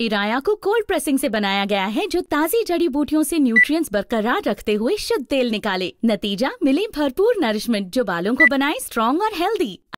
इराया को cold pressing से बनाया गया है जो ताजी जड़ी बूटियों से न्यूट्रिएंट्स बरकरार रखते हुए शुद्ध तेल निकाले नतीजा मिले भरपूर नरिशमेंट जो बालों को बनाए स्ट्रॉन्ग और हेल्दी